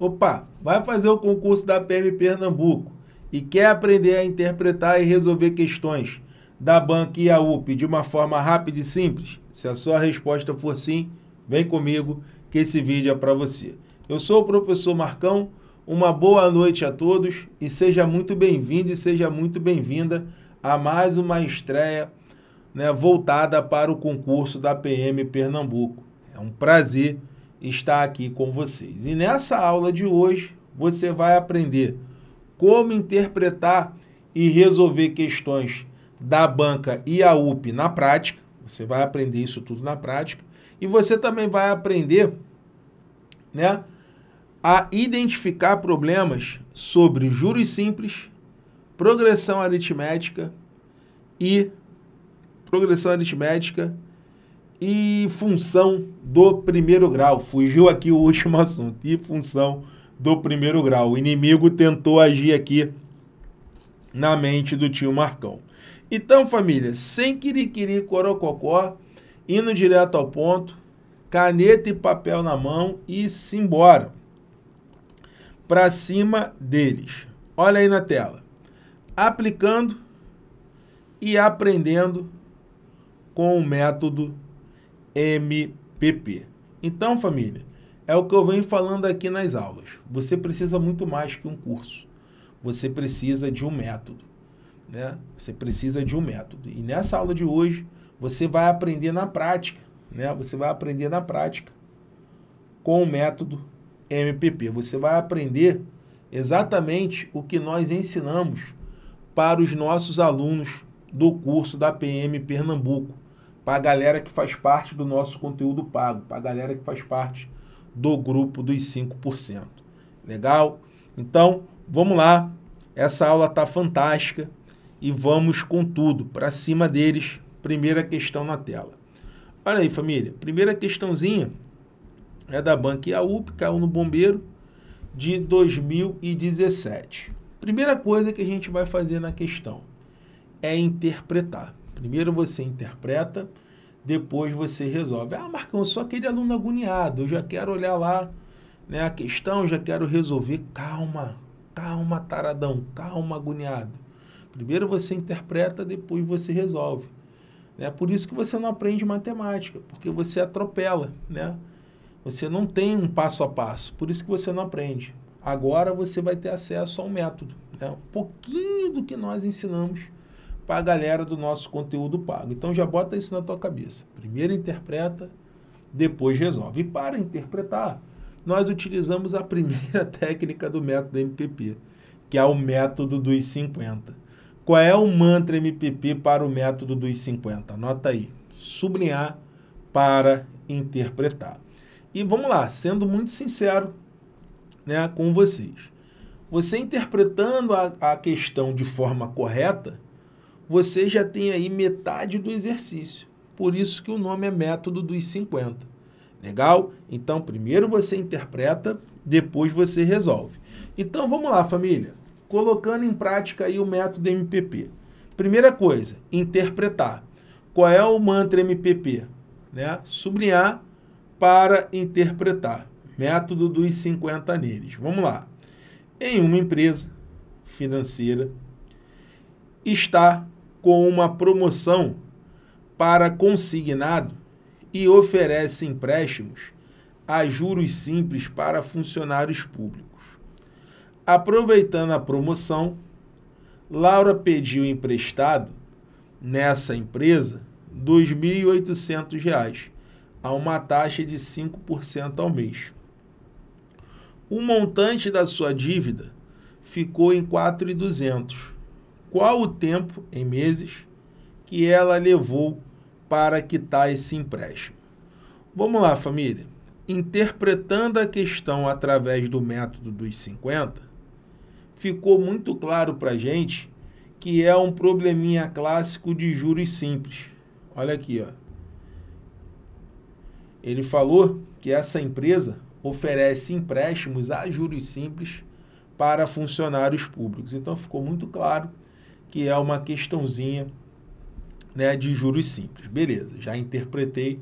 Opa, vai fazer o concurso da PM Pernambuco e quer aprender a interpretar e resolver questões da banca e a UP de uma forma rápida e simples? Se a sua resposta for sim, vem comigo que esse vídeo é para você. Eu sou o professor Marcão, uma boa noite a todos e seja muito bem-vindo e seja muito bem-vinda a mais uma estreia né, voltada para o concurso da PM Pernambuco. É um prazer está aqui com vocês. E nessa aula de hoje, você vai aprender como interpretar e resolver questões da banca e a UP na prática. Você vai aprender isso tudo na prática. E você também vai aprender né, a identificar problemas sobre juros simples, progressão aritmética e progressão aritmética e função do primeiro grau. Fugiu aqui o último assunto. E função do primeiro grau. O inimigo tentou agir aqui na mente do tio Marcão. Então, família, sem querer corococó, indo direto ao ponto, caneta e papel na mão e simbora. Para cima deles. Olha aí na tela. Aplicando e aprendendo com o método MPP. Então, família, é o que eu venho falando aqui nas aulas. Você precisa muito mais que um curso. Você precisa de um método. Né? Você precisa de um método. E nessa aula de hoje, você vai aprender na prática. Né? Você vai aprender na prática com o método MPP. Você vai aprender exatamente o que nós ensinamos para os nossos alunos do curso da PM Pernambuco para a galera que faz parte do nosso conteúdo pago, para a galera que faz parte do grupo dos 5%. Legal? Então, vamos lá. Essa aula tá fantástica e vamos com tudo para cima deles. Primeira questão na tela. Olha aí, família. Primeira questãozinha é da Banca IAUP, caiu no bombeiro de 2017. Primeira coisa que a gente vai fazer na questão é interpretar. Primeiro você interpreta, depois você resolve. Ah, Marcão, eu sou aquele aluno agoniado, eu já quero olhar lá né, a questão, já quero resolver. Calma, calma, taradão, calma, agoniado. Primeiro você interpreta, depois você resolve. É por isso que você não aprende matemática, porque você atropela, né? Você não tem um passo a passo, por isso que você não aprende. Agora você vai ter acesso a um método, né? um pouquinho do que nós ensinamos para a galera do nosso conteúdo pago. Então já bota isso na tua cabeça. Primeiro interpreta, depois resolve. E para interpretar, nós utilizamos a primeira técnica do método MPP, que é o método dos 50. Qual é o mantra MPP para o método dos 50? Anota aí. Sublinhar para interpretar. E vamos lá, sendo muito sincero né, com vocês. Você interpretando a, a questão de forma correta, você já tem aí metade do exercício. Por isso que o nome é método dos 50. Legal? Então, primeiro você interpreta, depois você resolve. Então, vamos lá, família. Colocando em prática aí o método MPP. Primeira coisa, interpretar. Qual é o mantra MPP? Né? Sublinhar para interpretar. Método dos 50 neles. Vamos lá. Em uma empresa financeira está com uma promoção para consignado e oferece empréstimos a juros simples para funcionários públicos. Aproveitando a promoção, Laura pediu emprestado nessa empresa R$ 2.800 a uma taxa de 5% ao mês. O montante da sua dívida ficou em 4.200 qual o tempo, em meses, que ela levou para quitar esse empréstimo. Vamos lá, família. Interpretando a questão através do método dos 50, ficou muito claro para a gente que é um probleminha clássico de juros simples. Olha aqui, ó. Ele falou que essa empresa oferece empréstimos a juros simples para funcionários públicos. Então ficou muito claro que é uma questãozinha né, de juros simples. Beleza, já interpretei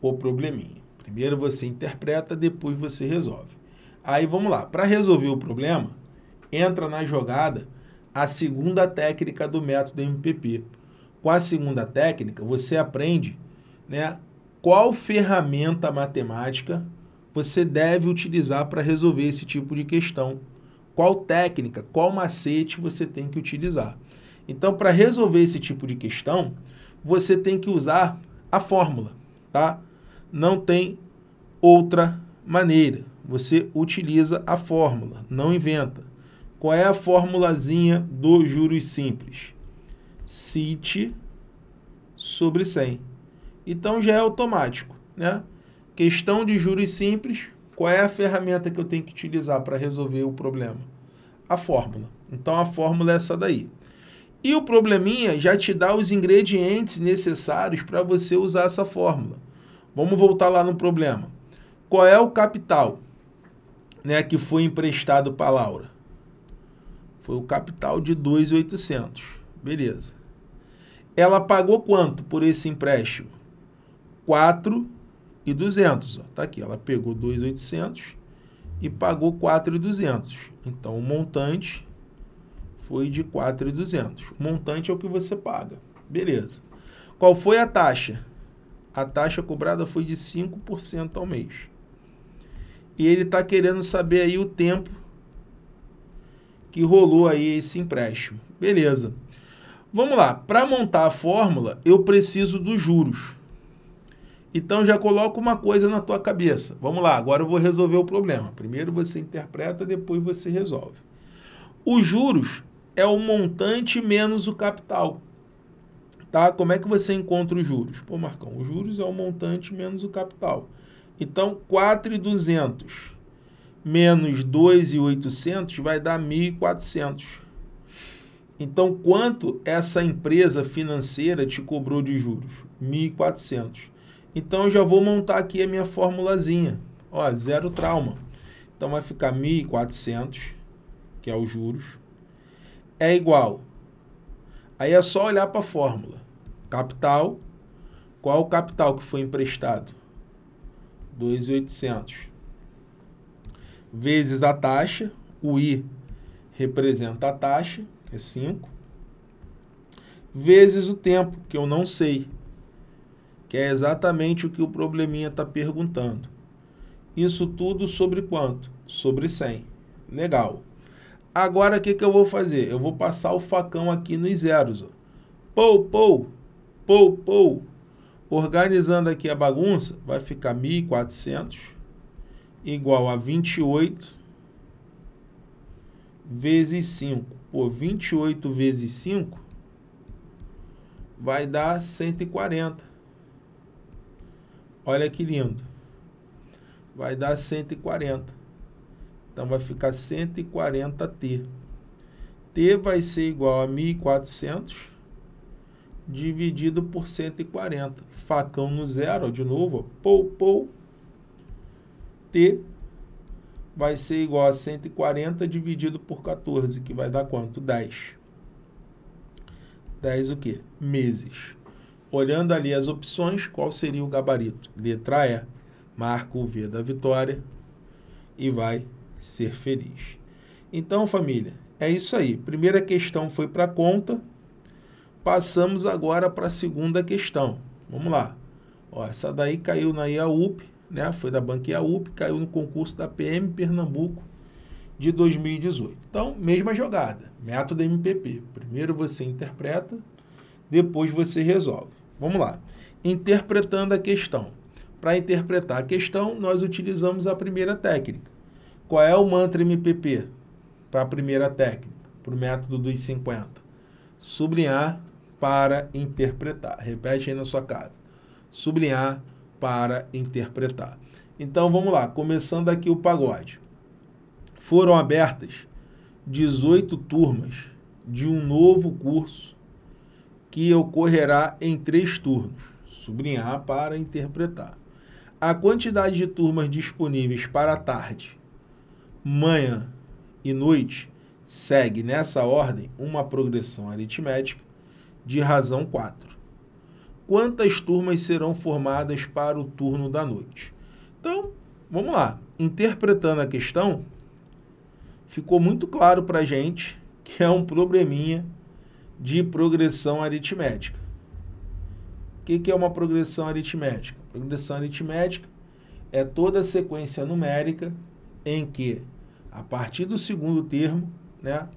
o probleminha. Primeiro você interpreta, depois você resolve. Aí vamos lá, para resolver o problema, entra na jogada a segunda técnica do método MPP. Com a segunda técnica, você aprende né, qual ferramenta matemática você deve utilizar para resolver esse tipo de questão qual técnica, qual macete você tem que utilizar. Então, para resolver esse tipo de questão, você tem que usar a fórmula, tá? Não tem outra maneira. Você utiliza a fórmula, não inventa. Qual é a formulazinha do juros simples? Cite sobre 100. Então já é automático, né? Questão de juros simples, qual é a ferramenta que eu tenho que utilizar para resolver o problema? A fórmula. Então a fórmula é essa daí. E o probleminha já te dá os ingredientes necessários para você usar essa fórmula. Vamos voltar lá no problema. Qual é o capital né, que foi emprestado para Laura? Foi o capital de 2,800. Beleza. Ela pagou quanto por esse empréstimo? 4 200, ó, tá aqui, ela pegou 2,800 e pagou 4,200. Então o montante foi de 4,200. O montante é o que você paga. Beleza. Qual foi a taxa? A taxa cobrada foi de 5% ao mês. E ele está querendo saber aí o tempo que rolou aí esse empréstimo. Beleza. Vamos lá. Para montar a fórmula, eu preciso dos juros. Então já coloca uma coisa na tua cabeça. Vamos lá, agora eu vou resolver o problema. Primeiro você interpreta, depois você resolve. Os juros é o montante menos o capital. Tá? Como é que você encontra os juros? Pô, Marcão, os juros é o montante menos o capital. Então, 4,200 menos 2,800 vai dar 1.400. Então, quanto essa empresa financeira te cobrou de juros? 1.400. Então eu já vou montar aqui a minha formulazinha. Ó, zero trauma. Então vai ficar 1.400, que é os juros, é igual. Aí é só olhar para a fórmula. Capital, qual o capital que foi emprestado? 2.800. Vezes a taxa, o I representa a taxa, que é 5. Vezes o tempo, que eu não sei, que é exatamente o que o probleminha está perguntando. Isso tudo sobre quanto? Sobre 100. Legal. Agora o que, que eu vou fazer? Eu vou passar o facão aqui nos zeros. Ó. Pou, pou, pou, pou. Organizando aqui a bagunça, vai ficar 1.400 igual a 28 vezes 5. Pô, 28 vezes 5 vai dar 140. Olha que lindo. Vai dar 140. Então vai ficar 140T. T vai ser igual a 1.400 dividido por 140. Facão no zero, de novo, pou, pou. T vai ser igual a 140 dividido por 14, que vai dar quanto? 10. 10 o quê? Meses. Olhando ali as opções, qual seria o gabarito? Letra E. Marca o V da vitória e vai ser feliz. Então, família, é isso aí. Primeira questão foi para conta. Passamos agora para a segunda questão. Vamos lá. Ó, essa daí caiu na IAUP, né? Foi da Banca IAUP, caiu no concurso da PM Pernambuco de 2018. Então, mesma jogada, método MPP. Primeiro você interpreta, depois você resolve. Vamos lá. Interpretando a questão. Para interpretar a questão, nós utilizamos a primeira técnica. Qual é o mantra MPP para a primeira técnica, para o método dos 50? Sublinhar para interpretar. Repete aí na sua casa. Sublinhar para interpretar. Então vamos lá, começando aqui o pagode. Foram abertas 18 turmas de um novo curso que ocorrerá em três turnos. Sublinhar para interpretar. A quantidade de turmas disponíveis para tarde, manhã e noite segue nessa ordem uma progressão aritmética de razão 4. Quantas turmas serão formadas para o turno da noite? Então, vamos lá. Interpretando a questão, ficou muito claro para a gente que é um probleminha de progressão aritmética. O que, que é uma progressão aritmética? Progressão aritmética é toda a sequência numérica em que, a partir do segundo termo, né,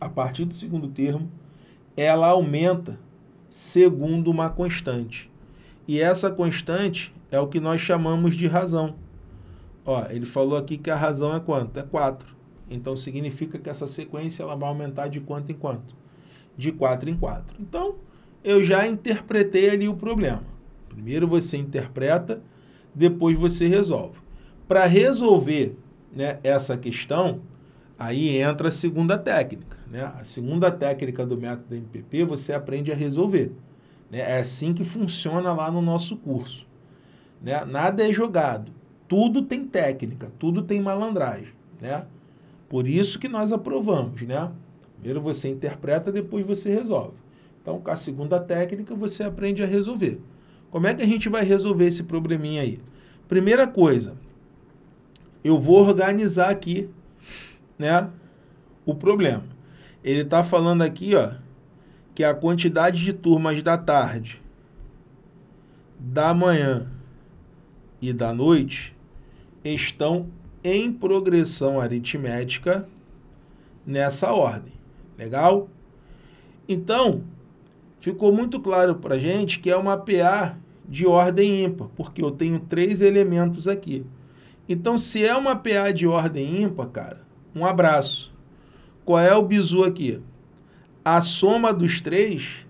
a partir do segundo termo, ela aumenta segundo uma constante. E essa constante é o que nós chamamos de razão. Ó, ele falou aqui que a razão é quanto? É 4. Então significa que essa sequência ela vai aumentar de quanto em quanto? de quatro em quatro. Então, eu já interpretei ali o problema. Primeiro você interpreta, depois você resolve. Para resolver né, essa questão, aí entra a segunda técnica. Né? A segunda técnica do método MPP você aprende a resolver. Né? É assim que funciona lá no nosso curso. Né? Nada é jogado, tudo tem técnica, tudo tem malandragem. Né? Por isso que nós aprovamos. Né? Primeiro você interpreta, depois você resolve. Então, com a segunda técnica, você aprende a resolver. Como é que a gente vai resolver esse probleminha aí? Primeira coisa, eu vou organizar aqui, né, o problema. Ele está falando aqui, ó, que a quantidade de turmas da tarde, da manhã e da noite estão em progressão aritmética nessa ordem. Legal? Então, ficou muito claro para a gente que é uma PA de ordem ímpar, porque eu tenho três elementos aqui. Então, se é uma PA de ordem ímpar, cara, um abraço. Qual é o bizu aqui? A soma dos três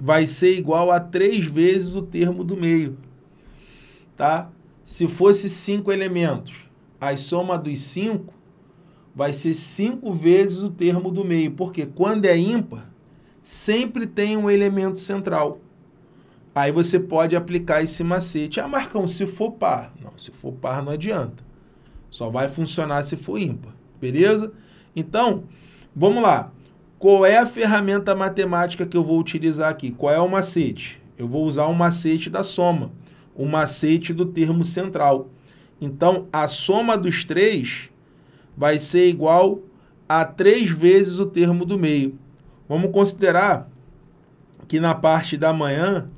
vai ser igual a três vezes o termo do meio, tá? Se fosse cinco elementos, a soma dos cinco vai ser cinco vezes o termo do meio, porque quando é ímpar, sempre tem um elemento central. Aí você pode aplicar esse macete. Ah, Marcão, se for par. Não, se for par não adianta. Só vai funcionar se for ímpar. Beleza? Então, vamos lá. Qual é a ferramenta matemática que eu vou utilizar aqui? Qual é o macete? Eu vou usar o macete da soma, o macete do termo central. Então, a soma dos três vai ser igual a 3 vezes o termo do meio. Vamos considerar que na parte da manhã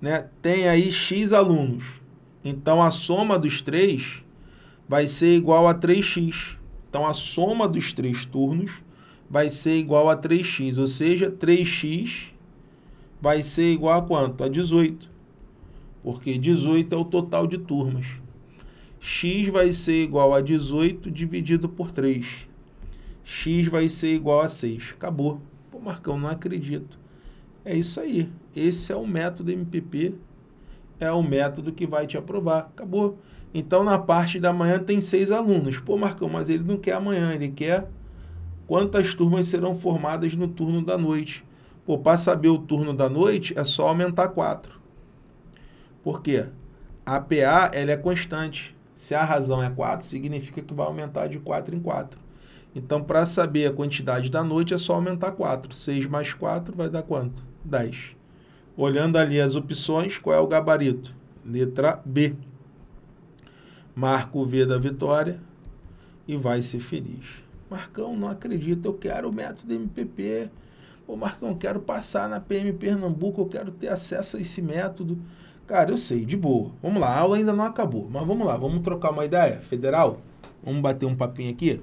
né, tem aí x alunos. Então a soma dos três vai ser igual a 3x. Então a soma dos três turnos vai ser igual a 3x, ou seja, 3x vai ser igual a quanto? A 18. Porque 18 é o total de turmas x vai ser igual a 18 dividido por 3. x vai ser igual a 6. Acabou. Pô, Marcão, não acredito. É isso aí. Esse é o método MPP. É o método que vai te aprovar. Acabou. Então, na parte da manhã tem seis alunos. Pô, Marcão, mas ele não quer amanhã, ele quer quantas turmas serão formadas no turno da noite. Pô, para saber o turno da noite, é só aumentar 4. Por quê? A PA ela é constante. Se a razão é 4, significa que vai aumentar de 4 em 4. Então, para saber a quantidade da noite, é só aumentar 4. 6 mais 4 vai dar quanto? 10. Olhando ali as opções, qual é o gabarito? Letra B. Marca o V da vitória e vai ser feliz. Marcão, não acredito, eu quero o método MPP. Pô, Marcão, quero passar na PM Pernambuco, eu quero ter acesso a esse método. Cara, eu sei, de boa. Vamos lá, a aula ainda não acabou, mas vamos lá, vamos trocar uma ideia federal? Vamos bater um papinho aqui?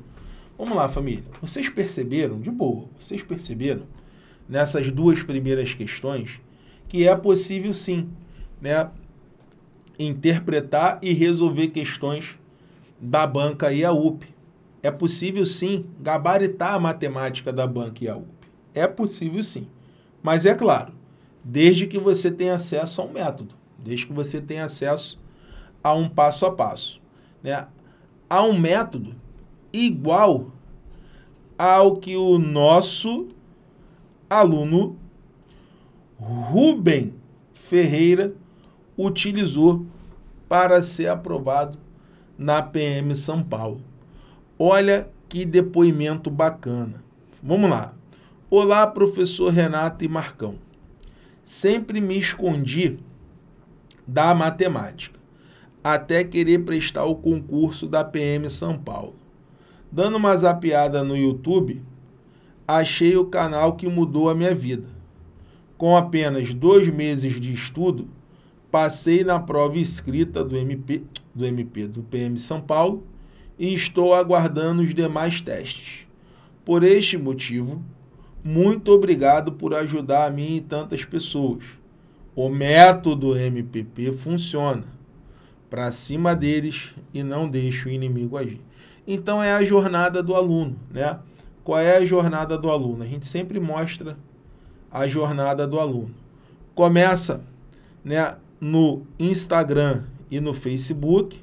Vamos lá, família. Vocês perceberam, de boa, vocês perceberam nessas duas primeiras questões que é possível sim, né, interpretar e resolver questões da banca e a UP. É possível sim gabaritar a matemática da banca e a UP. É possível sim. Mas é claro, desde que você tenha acesso ao método desde que você tenha acesso a um passo a passo. Né? Há um método igual ao que o nosso aluno Rubem Ferreira utilizou para ser aprovado na PM São Paulo. Olha que depoimento bacana. Vamos lá. Olá, professor Renato e Marcão. Sempre me escondi da matemática, até querer prestar o concurso da PM São Paulo. Dando uma zapiada no YouTube, achei o canal que mudou a minha vida. Com apenas dois meses de estudo, passei na prova escrita do MP do, MP, do PM São Paulo e estou aguardando os demais testes. Por este motivo, muito obrigado por ajudar a mim e tantas pessoas. O método MPP funciona para cima deles e não deixa o inimigo agir. Então é a jornada do aluno, né? Qual é a jornada do aluno? A gente sempre mostra a jornada do aluno. Começa, né, no Instagram e no Facebook.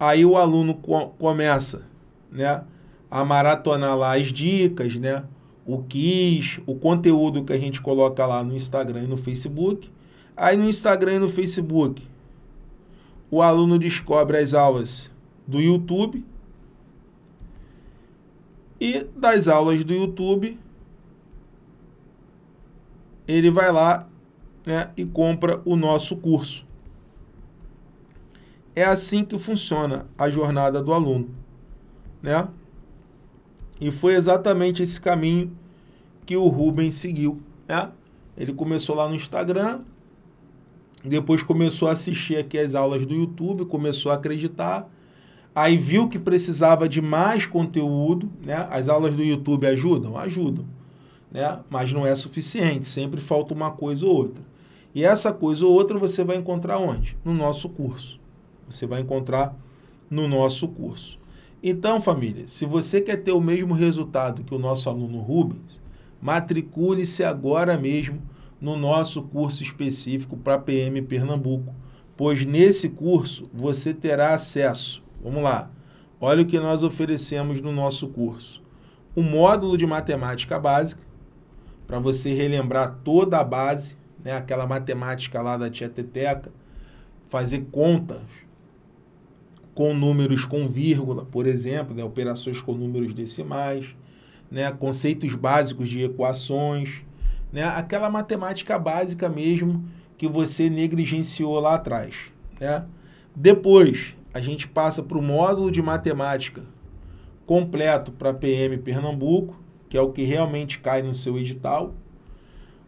Aí o aluno co começa, né, a maratonar lá as dicas, né? o quiz, o conteúdo que a gente coloca lá no Instagram e no Facebook. Aí no Instagram e no Facebook, o aluno descobre as aulas do YouTube e das aulas do YouTube ele vai lá né, e compra o nosso curso. É assim que funciona a jornada do aluno, né? E foi exatamente esse caminho que o Rubens seguiu, né? Ele começou lá no Instagram, depois começou a assistir aqui as aulas do YouTube, começou a acreditar, aí viu que precisava de mais conteúdo, né? As aulas do YouTube ajudam? Ajudam, né? Mas não é suficiente, sempre falta uma coisa ou outra. E essa coisa ou outra você vai encontrar onde? No nosso curso. Você vai encontrar no nosso curso. Então, família, se você quer ter o mesmo resultado que o nosso aluno Rubens, Matricule-se agora mesmo no nosso curso específico para PM Pernambuco, pois nesse curso você terá acesso. Vamos lá. Olha o que nós oferecemos no nosso curso. o módulo de matemática básica, para você relembrar toda a base, né, aquela matemática lá da tia Teteca, fazer contas com números com vírgula, por exemplo, né, operações com números decimais né, conceitos básicos de equações, né, aquela matemática básica mesmo que você negligenciou lá atrás. Né? Depois, a gente passa para o módulo de matemática completo para PM Pernambuco, que é o que realmente cai no seu edital.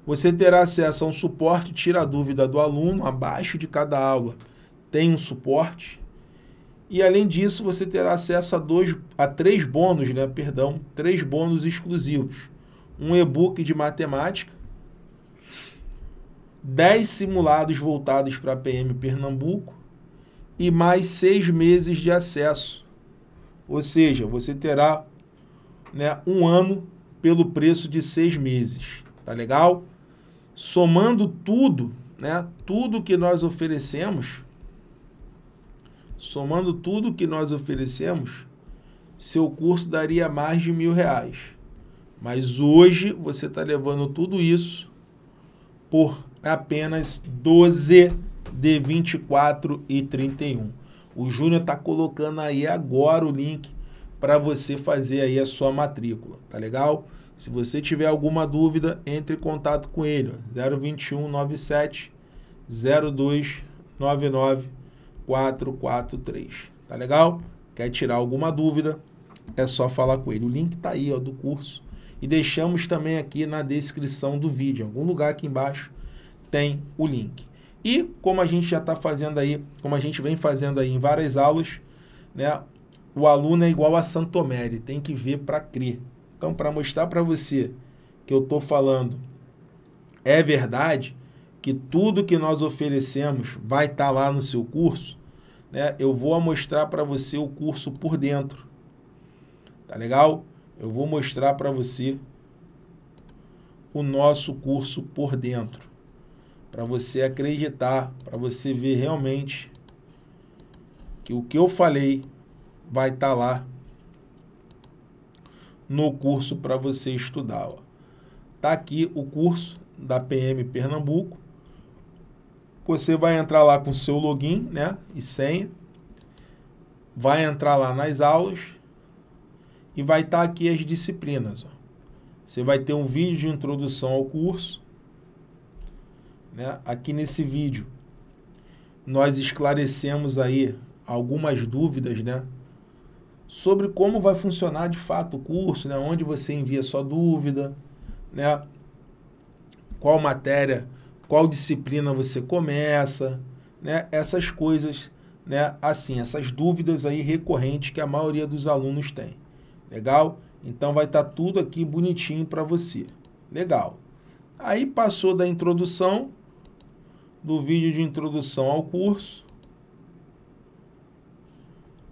Você terá acesso a um suporte tira a dúvida do aluno, abaixo de cada aula tem um suporte, e além disso, você terá acesso a dois a três bônus, né? Perdão, três bônus exclusivos. Um e-book de matemática, 10 simulados voltados para a PM Pernambuco e mais seis meses de acesso. Ou seja, você terá né, um ano pelo preço de seis meses. Tá legal? Somando tudo, né? Tudo que nós oferecemos, Somando tudo que nós oferecemos, seu curso daria mais de mil reais. Mas hoje você está levando tudo isso por apenas 12 de 24 e 31. O Júnior está colocando aí agora o link para você fazer aí a sua matrícula, tá legal? Se você tiver alguma dúvida, entre em contato com ele, ó, 0299 443. Tá legal? Quer tirar alguma dúvida? É só falar com ele. O link tá aí, ó, do curso. E deixamos também aqui na descrição do vídeo, em algum lugar aqui embaixo tem o link. E como a gente já está fazendo aí, como a gente vem fazendo aí em várias aulas, né? O aluno é igual a Santomé, tem que ver para crer. Então, para mostrar para você que eu estou falando é verdade, que tudo que nós oferecemos vai estar tá lá no seu curso, né, eu vou mostrar para você o curso por dentro. Tá legal? Eu vou mostrar para você o nosso curso por dentro. Para você acreditar, para você ver realmente que o que eu falei vai estar tá lá no curso para você estudar. Ó. Tá aqui o curso da PM Pernambuco. Você vai entrar lá com seu login né, e senha. Vai entrar lá nas aulas. E vai estar tá aqui as disciplinas. Ó. Você vai ter um vídeo de introdução ao curso. Né? Aqui nesse vídeo, nós esclarecemos aí algumas dúvidas, né? Sobre como vai funcionar de fato o curso, né? Onde você envia sua dúvida, né? Qual matéria qual disciplina você começa, né? Essas coisas, né? Assim, essas dúvidas aí recorrentes que a maioria dos alunos tem. Legal? Então vai estar tá tudo aqui bonitinho para você. Legal. Aí passou da introdução, do vídeo de introdução ao curso,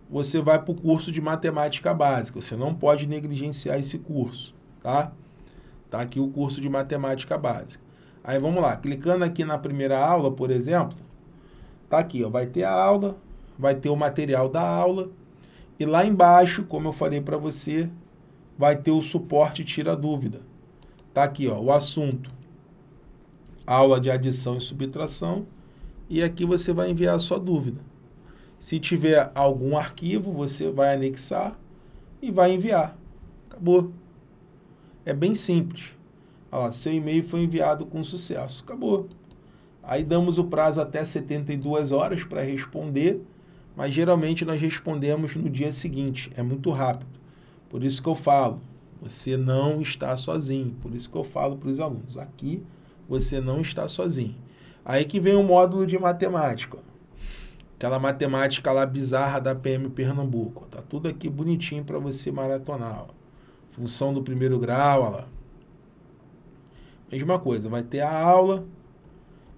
você vai para o curso de matemática básica. Você não pode negligenciar esse curso, tá? Tá aqui o curso de matemática básica. Aí vamos lá, clicando aqui na primeira aula, por exemplo, tá aqui, ó, vai ter a aula, vai ter o material da aula e lá embaixo, como eu falei para você, vai ter o suporte tira dúvida. Tá aqui, ó, o assunto. Aula de adição e subtração e aqui você vai enviar a sua dúvida. Se tiver algum arquivo, você vai anexar e vai enviar. Acabou. É bem simples. Ó, seu e-mail foi enviado com sucesso. Acabou. Aí damos o prazo até 72 horas para responder, mas geralmente nós respondemos no dia seguinte. É muito rápido. Por isso que eu falo, você não está sozinho. Por isso que eu falo para os alunos, aqui você não está sozinho. Aí que vem o módulo de matemática. Aquela matemática lá bizarra da PM Pernambuco. Tá tudo aqui bonitinho para você maratonar. Ó. Função do primeiro grau, olha lá Mesma coisa, vai ter a aula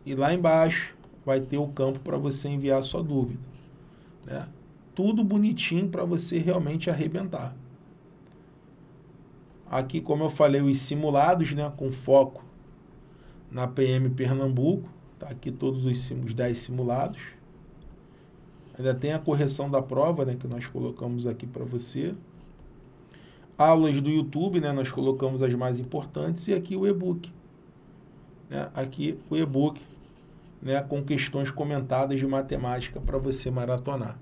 e lá embaixo vai ter o campo para você enviar a sua dúvida. Né? Tudo bonitinho para você realmente arrebentar. Aqui, como eu falei, os simulados, né, com foco na PM Pernambuco. Tá aqui todos os, 10 simulados. Ainda tem a correção da prova, né, que nós colocamos aqui para você. Aulas do YouTube, né, nós colocamos as mais importantes e aqui o e-book né, aqui o e-book né, com questões comentadas de matemática para você maratonar.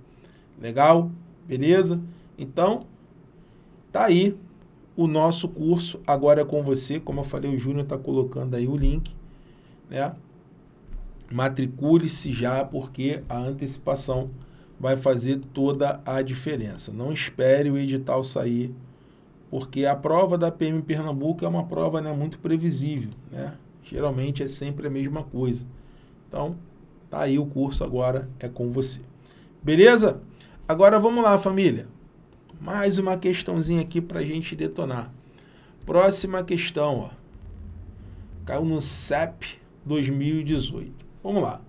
Legal? Beleza? Então, tá aí o nosso curso agora é com você. Como eu falei, o Júnior está colocando aí o link. Né? Matricule-se já, porque a antecipação vai fazer toda a diferença. Não espere o edital sair, porque a prova da PM Pernambuco é uma prova né, muito previsível. Né? Geralmente é sempre a mesma coisa. Então, tá aí o curso agora é com você. Beleza? Agora vamos lá, família. Mais uma questãozinha aqui para a gente detonar. Próxima questão, ó. Caiu no CEP 2018. Vamos lá.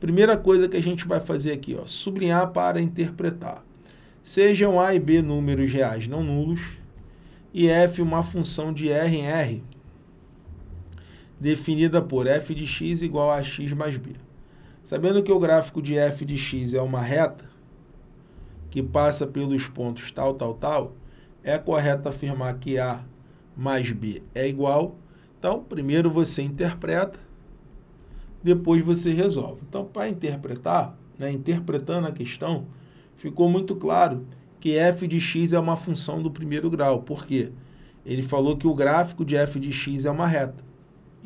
Primeira coisa que a gente vai fazer aqui, ó, sublinhar para interpretar. Sejam A e B números reais não nulos e F uma função de R em R definida por f de x igual a x mais b. Sabendo que o gráfico de f de x é uma reta que passa pelos pontos tal, tal, tal, é correto afirmar que a mais b é igual. Então, primeiro você interpreta, depois você resolve. Então, para interpretar, né, interpretando a questão, ficou muito claro que f de x é uma função do primeiro grau. Por quê? Ele falou que o gráfico de f de x é uma reta.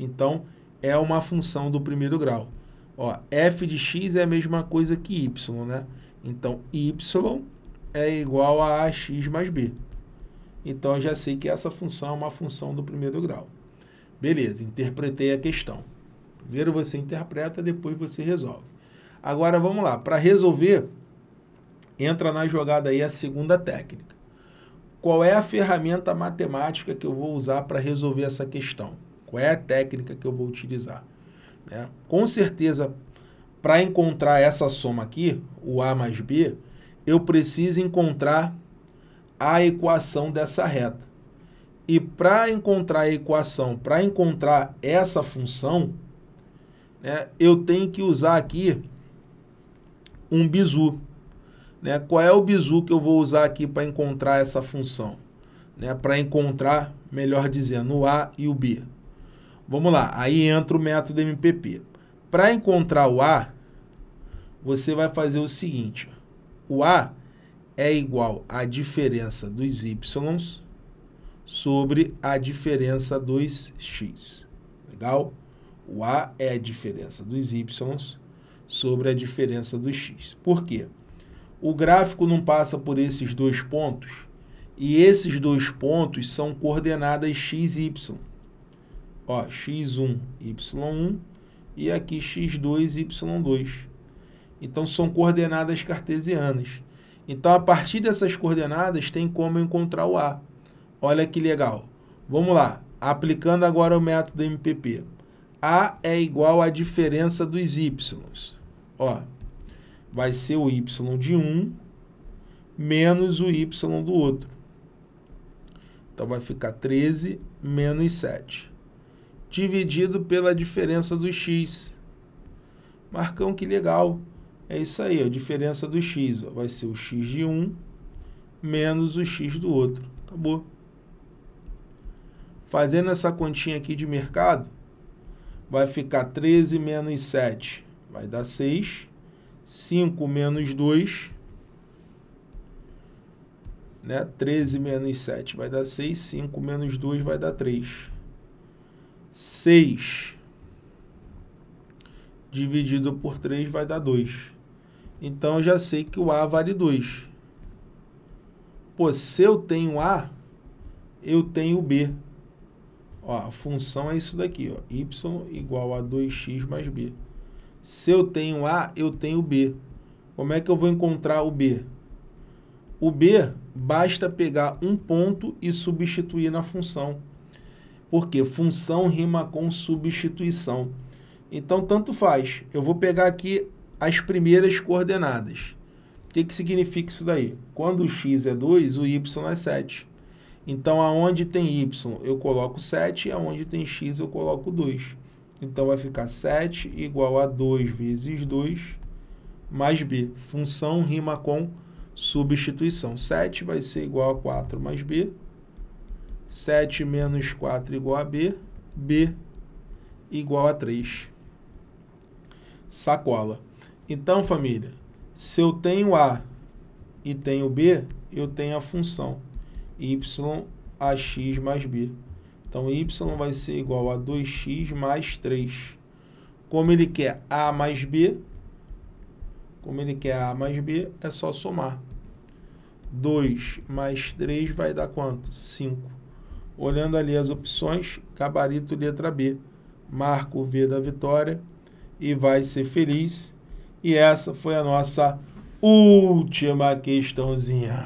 Então, é uma função do primeiro grau. Ó, f de x é a mesma coisa que y, né? Então, y é igual a ax mais b. Então, eu já sei que essa função é uma função do primeiro grau. Beleza, interpretei a questão. Primeiro você interpreta, depois você resolve. Agora, vamos lá. Para resolver, entra na jogada aí a segunda técnica. Qual é a ferramenta matemática que eu vou usar para resolver essa questão? Qual é a técnica que eu vou utilizar? Né? Com certeza, para encontrar essa soma aqui, o A mais B, eu preciso encontrar a equação dessa reta. E para encontrar a equação, para encontrar essa função, né, eu tenho que usar aqui um bizu. Né? Qual é o bizu que eu vou usar aqui para encontrar essa função? Né? Para encontrar, melhor dizendo, o A e o B. Vamos lá, aí entra o método MPP. Para encontrar o A, você vai fazer o seguinte. O A é igual à diferença dos Y sobre a diferença dos X. Legal? O A é a diferença dos Y sobre a diferença dos X. Por quê? O gráfico não passa por esses dois pontos e esses dois pontos são coordenadas X e Y. Ó, x1, y1 e aqui x2, y2. Então são coordenadas cartesianas. Então a partir dessas coordenadas tem como encontrar o A. Olha que legal. Vamos lá, aplicando agora o método MPP. A é igual à diferença dos y. Ó, vai ser o y de um menos o y do outro. Então vai ficar 13 menos 7 dividido pela diferença do x. Marcão, que legal. É isso aí, a diferença do x ó, vai ser o x de um menos o x do outro. Acabou. Fazendo essa continha aqui de mercado, vai ficar 13 menos 7, vai dar 6. 5 menos 2, né? 13 menos 7 vai dar 6, 5 menos 2 vai dar 3. 6 dividido por 3 vai dar 2. Então, eu já sei que o A vale 2. Pô, se eu tenho A, eu tenho B. Ó, a função é isso daqui, ó. Y igual a 2x mais B. Se eu tenho A, eu tenho B. Como é que eu vou encontrar o B? O B basta pegar um ponto e substituir na função. Porque função rima com substituição. Então, tanto faz. Eu vou pegar aqui as primeiras coordenadas. O que, que significa isso daí? Quando o x é 2, o y é 7. Então, aonde tem y, eu coloco 7, e aonde tem x, eu coloco 2. Então, vai ficar 7 igual a 2 vezes 2 mais b. Função rima com substituição. 7 vai ser igual a 4 mais b 7 menos 4 igual a B, B igual a 3. Sacola. Então, família, se eu tenho A e tenho B, eu tenho a função y ax mais b. Então, y vai ser igual a 2x mais 3. Como ele quer a mais b, como ele quer a mais b, é só somar. 2 mais 3 vai dar quanto? 5. Olhando ali as opções, gabarito letra B, Marco o V da vitória e vai ser feliz. E essa foi a nossa última questãozinha.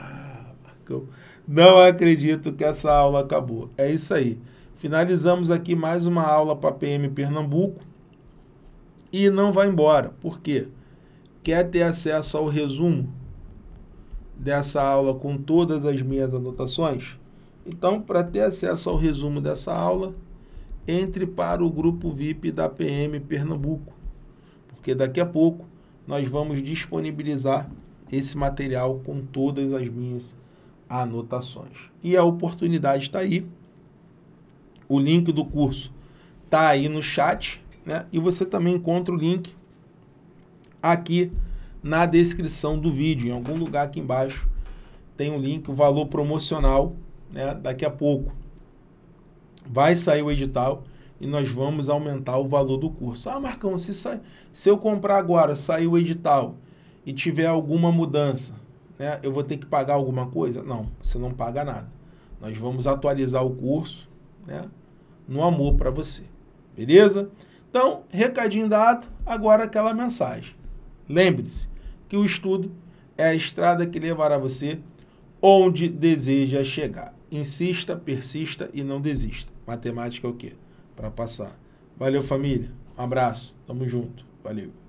não acredito que essa aula acabou. É isso aí. Finalizamos aqui mais uma aula para PM Pernambuco e não vai embora. Por quê? Quer ter acesso ao resumo dessa aula com todas as minhas anotações? Então, para ter acesso ao resumo dessa aula, entre para o grupo VIP da PM Pernambuco, porque daqui a pouco nós vamos disponibilizar esse material com todas as minhas anotações. E a oportunidade está aí. O link do curso está aí no chat, né? E você também encontra o link aqui na descrição do vídeo. Em algum lugar aqui embaixo tem um link, o valor promocional né, daqui a pouco vai sair o edital e nós vamos aumentar o valor do curso. Ah, Marcão, se, sai, se eu comprar agora, sair o edital e tiver alguma mudança, né, eu vou ter que pagar alguma coisa? Não, você não paga nada. Nós vamos atualizar o curso né, no amor para você. Beleza? Então, recadinho dado, agora aquela mensagem. Lembre-se que o estudo é a estrada que levará você onde deseja chegar. Insista, persista e não desista. Matemática é o quê? Para passar. Valeu, família. Um abraço. Tamo junto. Valeu.